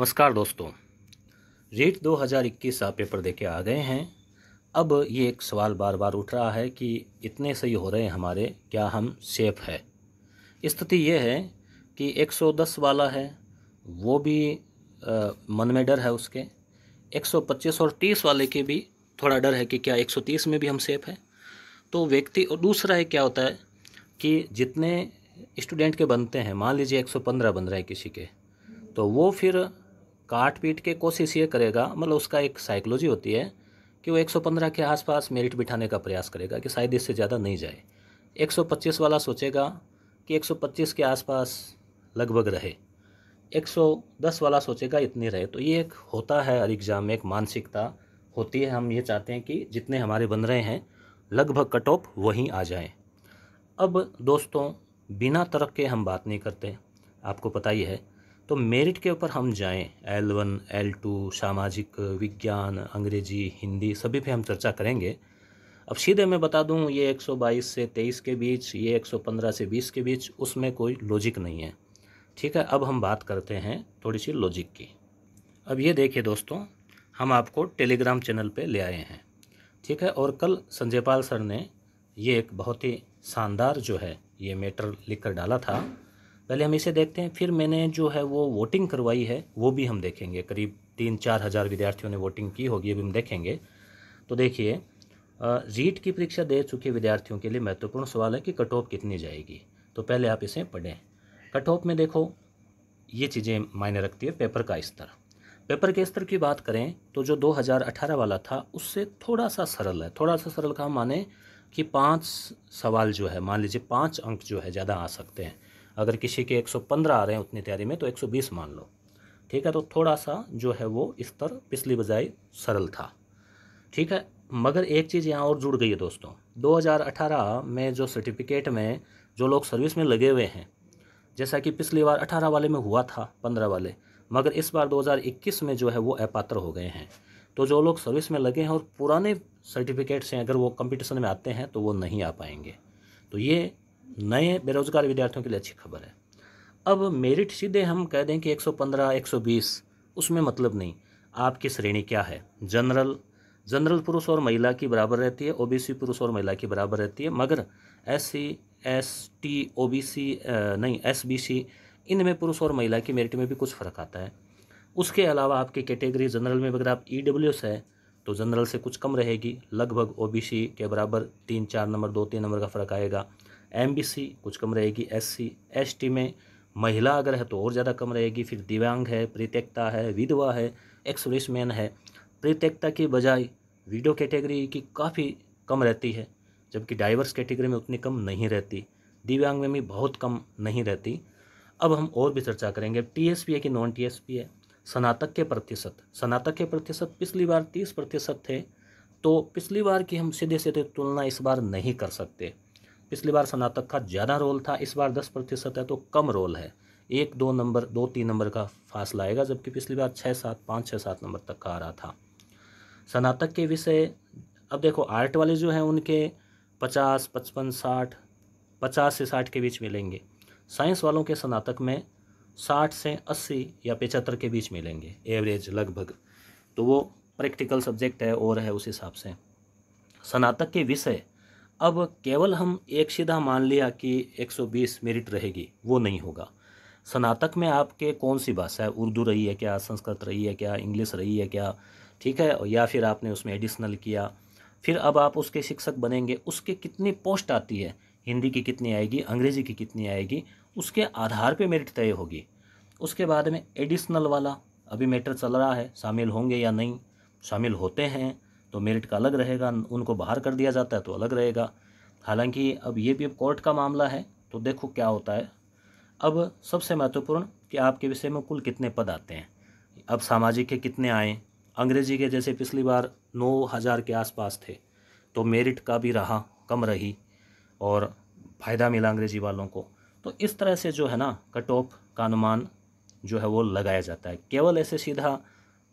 नमस्कार दोस्तों रेट 2021 आप पेपर दे के आ गए हैं अब ये एक सवाल बार बार उठ रहा है कि इतने सही हो रहे हैं हमारे क्या हम सेफ़ है स्थिति ये है कि 110 वाला है वो भी आ, मन में डर है उसके 125 और 30 वाले के भी थोड़ा डर है कि क्या 130 में भी हम सेफ़ हैं तो व्यक्ति और दूसरा है क्या होता है कि जितने स्टूडेंट के बनते हैं मान लीजिए 115 बन रहे हैं किसी के तो वो फिर काट पीट के कोशिश ये करेगा मतलब उसका एक साइकोलॉजी होती है कि वो 115 के आसपास मेरिट बिठाने का प्रयास करेगा कि शायद इससे ज़्यादा नहीं जाए 125 वाला सोचेगा कि 125 के आसपास लगभग रहे 110 वाला सोचेगा इतनी रहे तो ये एक होता है हर एग्ज़ाम में एक मानसिकता होती है हम ये चाहते हैं कि जितने हमारे बन रहे हैं लगभग कट ऑफ वहीं आ जाएँ अब दोस्तों बिना तर्क के हम बात नहीं करते आपको पता ही है तो मेरिट के ऊपर हम जाएं एल वन एल टू सामाजिक विज्ञान अंग्रेजी हिंदी सभी पे हम चर्चा करेंगे अब सीधे मैं बता दूं ये 122 से 23 के बीच ये 115 से 20 के बीच उसमें कोई लॉजिक नहीं है ठीक है अब हम बात करते हैं थोड़ी सी लॉजिक की अब ये देखिए दोस्तों हम आपको टेलीग्राम चैनल पर ले आए हैं ठीक है और कल संजयपाल सर ने ये एक बहुत ही शानदार जो है ये मैटर लिख कर डाला था पहले हम इसे देखते हैं फिर मैंने जो है वो वोटिंग करवाई है वो भी हम देखेंगे करीब तीन चार हज़ार विद्यार्थियों ने वोटिंग की होगी अभी हम देखेंगे तो देखिए रीट की परीक्षा दे चुके विद्यार्थियों के लिए महत्वपूर्ण सवाल है कि कट ऑफ कितनी जाएगी तो पहले आप इसे पढ़ें कट ऑफ में देखो ये चीज़ें मायने रखती है पेपर का स्तर पेपर के स्तर की बात करें तो जो 2018 वाला था उससे थोड़ा सा सरल है थोड़ा सा सरल का माने कि पाँच सवाल जो है मान लीजिए पाँच अंक जो है ज़्यादा आ सकते हैं अगर किसी के 115 आ रहे हैं उतनी तैयारी में तो 120 मान लो ठीक है तो थोड़ा सा जो है वो स्तर पिछली बजाय सरल था ठीक है मगर एक चीज़ यहाँ और जुड़ गई है दोस्तों 2018 में जो सर्टिफिकेट में जो लोग सर्विस में लगे हुए हैं जैसा कि पिछली बार 18 वाले में हुआ था 15 वाले मगर इस बार 2021 में जो है वो अपात्र हो गए हैं तो जो लोग सर्विस में लगे हैं और पुराने सर्टिफिकेट से अगर वो कंपटीशन में आते हैं तो वो नहीं आ पाएंगे तो ये नए बेरोजगार विद्यार्थियों के लिए अच्छी खबर है अब मेरिट सीधे हम कह दें कि 115 120 उसमें मतलब नहीं आपकी श्रेणी क्या है जनरल जनरल पुरुष और महिला की बराबर रहती है ओबीसी पुरुष और महिला की बराबर रहती है मगर S C S T O B C नहीं एस बी सी इनमें पुरुष और महिला की मेरिट में भी कुछ फ़र्क आता है उसके अलावा आपकी कैटेगरी जनरल में अगर आप ई डब्ल्यू एस है तो जनरल से कुछ कम रहेगी लगभग ओ बी सी के बराबर तीन चार नंबर दो तीन नंबर का फ़र्क आएगा एम कुछ कम रहेगी एस सी में महिला अगर है तो और ज़्यादा कम रहेगी फिर दिव्यांग है प्रत्यक्ता है विधवा है एक्स मैन है प्रत्यक्ता की बजाय वीडियो कैटेगरी की काफ़ी कम रहती है जबकि डाइवर्स कैटेगरी में उतनी कम नहीं रहती दिव्यांग में भी बहुत कम नहीं रहती अब हम और भी चर्चा करेंगे टी एस पी है कि नॉन टी एस पी है स्नातक के प्रतिशत स्नातक के प्रतिशत पिछली बार तीस प्रतिशत थे तो पिछली बार की हम सीधे सीधे तुलना इस बार नहीं कर सकते पिछली बार स्नातक का ज़्यादा रोल था इस बार दस प्रतिशत है तो कम रोल है एक दो नंबर दो तीन नंबर का फासला आएगा जबकि पिछली बार छः सात पाँच छः सात नंबर तक का आ रहा था स्नातक के विषय अब देखो आर्ट वाले जो हैं उनके पचास पचपन साठ पचास से साठ के बीच मिलेंगे साइंस वालों के स्नातक में साठ से अस्सी या पचहत्तर के बीच मिलेंगे एवरेज लगभग तो वो प्रैक्टिकल सब्जेक्ट है और है उस हिसाब से स्नातक के विषय अब केवल हम एक सीधा मान लिया कि 120 मेरिट रहेगी वो नहीं होगा स्नातक में आपके कौन सी भाषा है उर्दू रही है क्या संस्कृत रही है क्या इंग्लिश रही है क्या ठीक है या फिर आपने उसमें एडिशनल किया फिर अब आप उसके शिक्षक बनेंगे उसके कितनी पोस्ट आती है हिंदी की कितनी आएगी अंग्रेज़ी की कितनी आएगी उसके आधार पर मेरिट तय होगी उसके बाद में एडिशनल वाला अभी मैटर चल रहा है शामिल होंगे या नहीं शामिल होते हैं तो मेरिट का अलग रहेगा उनको बाहर कर दिया जाता है तो अलग रहेगा हालांकि अब ये भी अब कोर्ट का मामला है तो देखो क्या होता है अब सबसे महत्वपूर्ण कि आपके विषय में कुल कितने पद आते हैं अब सामाजिक के कितने आए अंग्रेजी के जैसे पिछली बार नौ हज़ार के आसपास थे तो मेरिट का भी रहा कम रही और फ़ायदा मिला अंग्रेजी वालों को तो इस तरह से जो है ना कट ऑफ का अनुमान जो है वो लगाया जाता है केवल ऐसे सीधा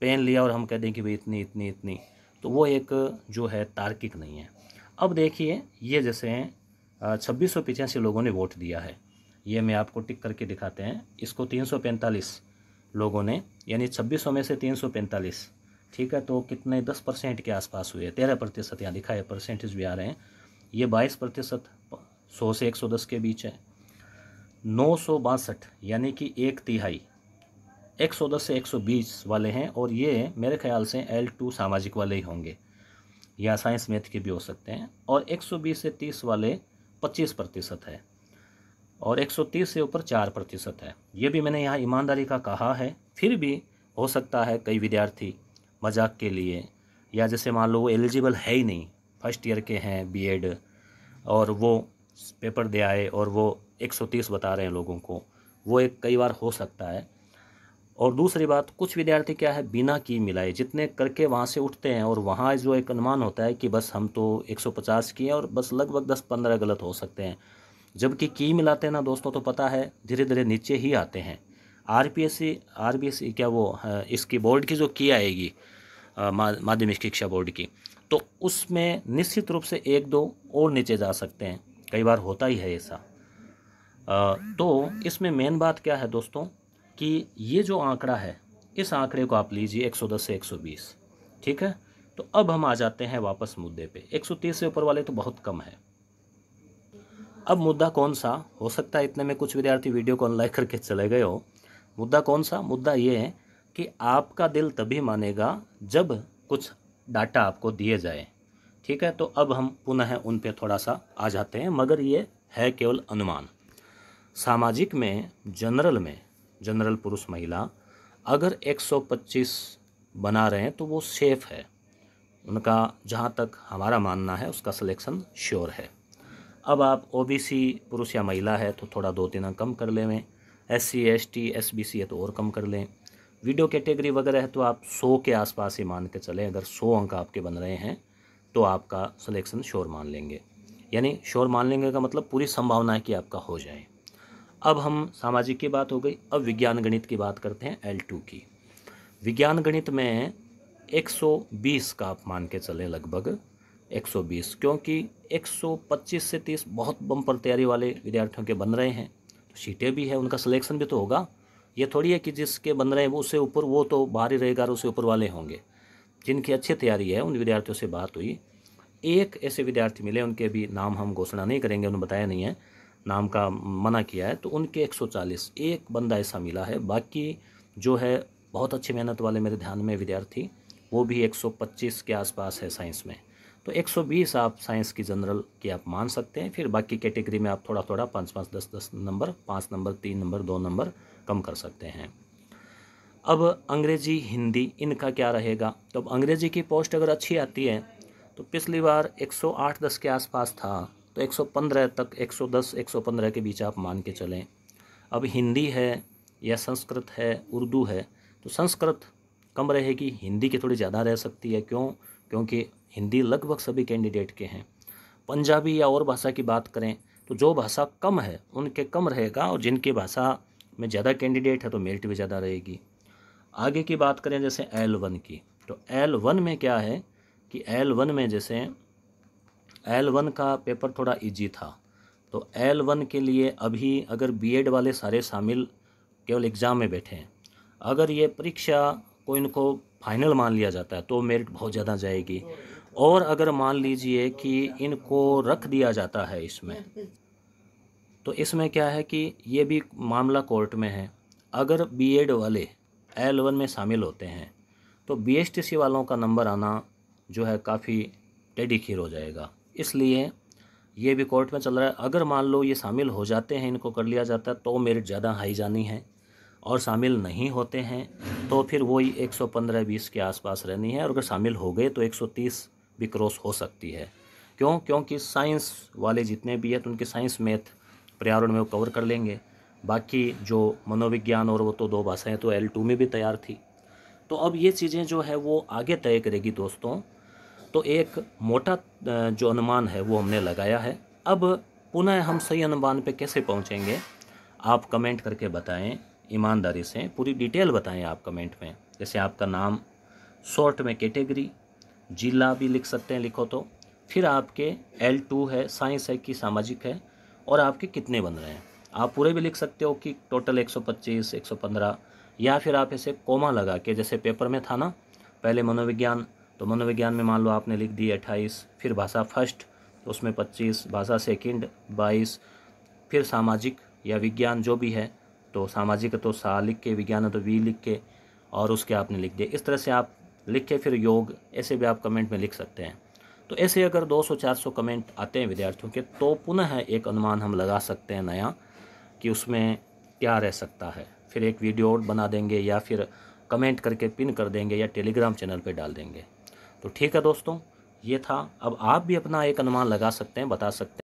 पेन लिया और हम कह दें कि भाई इतनी इतनी इतनी तो वो एक जो है तार्किक नहीं है अब देखिए ये जैसे छब्बीस सौ लोगों ने वोट दिया है ये मैं आपको टिक करके दिखाते हैं इसको तीन सौ पैंतालीस लोगों ने यानी छब्बीस सौ में से तीन सौ पैंतालीस ठीक है तो कितने दस परसेंट के आसपास हुए तेरह प्रतिशत यहाँ दिखा है परसेंटेज भी आ रहे हैं ये बाईस प्रतिशत सौ से एक सौ दस के बीच है नौ सौ बासठ यानी कि एक तिहाई 110 से 120 वाले हैं और ये मेरे ख्याल से एल टू सामाजिक वाले ही होंगे या साइंस मैथ के भी हो सकते हैं और 120 से 30 वाले 25 प्रतिशत है और 130 से ऊपर 4 प्रतिशत है ये भी मैंने यहाँ ईमानदारी का कहा है फिर भी हो सकता है कई विद्यार्थी मजाक के लिए या जैसे मान लो वो एलिजिबल है ही नहीं फर्स्ट ईयर के हैं एड और वो पेपर दे आए और वो 130 बता रहे हैं लोगों को वो एक कई बार हो सकता है और दूसरी बात कुछ विद्यार्थी क्या है बिना की मिलाए जितने करके वहाँ से उठते हैं और वहाँ जो एक अनुमान होता है कि बस हम तो 150 किए और बस लगभग 10-15 गलत हो सकते हैं जबकि की मिलाते हैं ना दोस्तों तो पता है धीरे धीरे नीचे ही आते हैं R P S C R P S C क्या वो इसकी बोर्ड की जो की आएगी माध्यमिक शिक्षा बोर्ड की तो उसमें निश्चित रूप से एक दो और नीचे जा सकते हैं कई बार होता ही है ऐसा तो इसमें मेन बात क्या है दोस्तों कि ये जो आंकड़ा है इस आंकड़े को आप लीजिए 110 से 120 ठीक है तो अब हम आ जाते हैं वापस मुद्दे पे 130 से ऊपर वाले तो बहुत कम है अब मुद्दा कौन सा हो सकता है इतने में कुछ विद्यार्थी वीडियो को अनलाइक करके चले गए हो मुद्दा कौन सा मुद्दा ये है कि आपका दिल तभी मानेगा जब कुछ डाटा आपको दिए जाए ठीक है तो अब हम पुनः उन पर थोड़ा सा आ जाते हैं मगर ये है केवल अनुमान सामाजिक में जनरल में जनरल पुरुष महिला अगर 125 बना रहे हैं तो वो सेफ़ है उनका जहाँ तक हमारा मानना है उसका सिलेक्शन श्योर है अब आप ओबीसी पुरुष या महिला है तो थोड़ा दो तीन कम कर लें S C S T S B C है तो और कम कर लें वीडियो कैटेगरी वगैरह है तो आप सौ के आसपास ही मान के चलें अगर सौ अंक आपके बन रहे हैं तो आपका सिलेक्शन श्योर मान लेंगे यानी श्योर मान लेंगे का मतलब पूरी संभावना है कि आपका हो जाए अब हम सामाजिक की बात हो गई अब विज्ञान गणित की बात करते हैं एल टू की विज्ञान गणित में 120 का आप मान के चलें लगभग 120 क्योंकि 125 से 30 बहुत बम्पर तैयारी वाले विद्यार्थियों के बन रहे हैं तो सीटें भी है उनका सिलेक्शन भी तो होगा ये थोड़ी है कि जिसके बन रहे हैं वो उससे ऊपर वो तो बाहर ही रहेगा और उससे ऊपर वाले होंगे जिनकी अच्छी तैयारी है उन विद्यार्थियों से बात हुई एक ऐसे विद्यार्थी मिले उनके भी नाम हम घोषणा नहीं करेंगे उन्हें बताया नहीं है नाम का मना किया है तो उनके 140 एक बंदा ऐसा मिला है बाकी जो है बहुत अच्छी मेहनत वाले मेरे ध्यान में विद्यार्थी वो भी 125 के आसपास है साइंस में तो 120 आप साइंस की जनरल की आप मान सकते हैं फिर बाकी कैटेगरी में आप थोड़ा थोड़ा पाँच पाँच दस दस नंबर पाँच नंबर तीन नंबर दो नंबर कम कर सकते हैं अब अंग्रेजी हिंदी इनका क्या रहेगा तो अब अंग्रेजी की पोस्ट अगर अच्छी आती है तो पिछली बार 108 10 के आसपास था तो 115 तक 110 115 के बीच आप मान के चलें अब हिंदी है या संस्कृत है उर्दू है तो संस्कृत कम रहेगी हिंदी की थोड़ी ज़्यादा रह सकती है क्यों क्योंकि हिंदी लगभग सभी कैंडिडेट के हैं पंजाबी या और भाषा की बात करें तो जो भाषा कम है उनके कम रहेगा और जिनकी भाषा में ज़्यादा कैंडिडेट है तो मेरिट भी ज़्यादा रहेगी आगे की बात करें जैसे एल वन की तो एल वन में क्या है कि एल वन में जैसे एल वन का पेपर थोड़ा इजी था तो एल वन के लिए अभी अगर बीएड वाले सारे शामिल केवल एग्ज़ाम में बैठे हैं अगर ये परीक्षा को इनको फाइनल मान लिया जाता है तो मेरिट बहुत ज़्यादा जाएगी और अगर मान लीजिए कि इनको रख दिया जाता है इसमें तो इसमें क्या है कि ये भी मामला कोर्ट में है अगर बीएड वाले एल वन में शामिल होते हैं तो बीएसटीसी वालों का नंबर आना जो है काफ़ी टेडी खीर हो जाएगा इसलिए ये भी कोर्ट में चल रहा है अगर मान लो ये शामिल हो जाते हैं इनको कर लिया जाता है तो मेरिट ज़्यादा हाई जानी है और शामिल नहीं होते हैं तो फिर वही पंद्रह बीस के आसपास रहनी है और अगर शामिल हो गए तो एक सौ तीस भी क्रॉस हो सकती है क्यों क्योंकि साइंस वाले जितने भी हैं तो उनके साइंस मैथ पर्यावरण में वो कवर कर लेंगे बाकी जो मनोविज्ञान और वो तो दो भाषाएँ तो एल टू में भी तैयार थी तो अब ये चीज़ें जो है वो आगे तय करेगी दोस्तों तो एक मोटा जो अनुमान है वो हमने लगाया है अब पुनः हम सही अनुमान पे कैसे पहुंचेंगे आप कमेंट करके बताएं ईमानदारी से पूरी डिटेल बताएं आप कमेंट में जैसे आपका नाम शॉर्ट में कैटेगरी जिला भी लिख सकते हैं लिखो तो फिर आपके एल टू है साइंस है कि सामाजिक है और आपके कितने बन रहे हैं आप पूरे भी लिख सकते हो कि टोटल एक सौ या फिर आप ऐसे कोमा लगा के जैसे पेपर में था ना पहले मनोविज्ञान तो मनोविज्ञान में मान लो आपने लिख दी अट्ठाईस फिर भाषा फर्स्ट तो उसमें पच्चीस भाषा सेकंड बाईस फिर सामाजिक या विज्ञान जो भी है तो सामाजिक तो सा लिख के विज्ञान तो वी लिख के और उसके आपने लिख दिए इस तरह से आप लिख के फिर योग ऐसे भी आप कमेंट में लिख सकते हैं तो ऐसे अगर 200-400 कमेंट आते हैं विद्यार्थियों के तो पुनः एक अनुमान हम लगा सकते हैं नया कि उसमें क्या रह सकता है फिर एक वीडियो बना देंगे या फिर कमेंट करके पिन कर देंगे या टेलीग्राम चैनल पर डाल देंगे तो ठीक है दोस्तों ये था अब आप भी अपना एक अनुमान लगा सकते हैं बता सकते हैं